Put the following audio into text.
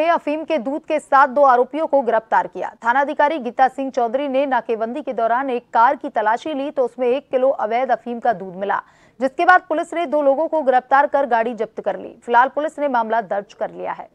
ने अफीम के दूध के साथ दो आरोपियों को गिरफ्तार किया थानाधिकारी गीता सिंह चौधरी ने नाकेबंदी के दौरान एक कार की तलाशी ली तो उसमें एक किलो अवैध अफीम का दूध मिला जिसके बाद पुलिस ने दो लोगों को गिरफ्तार कर गाड़ी जब्त कर ली फिलहाल पुलिस ने मामला दर्ज कर लिया है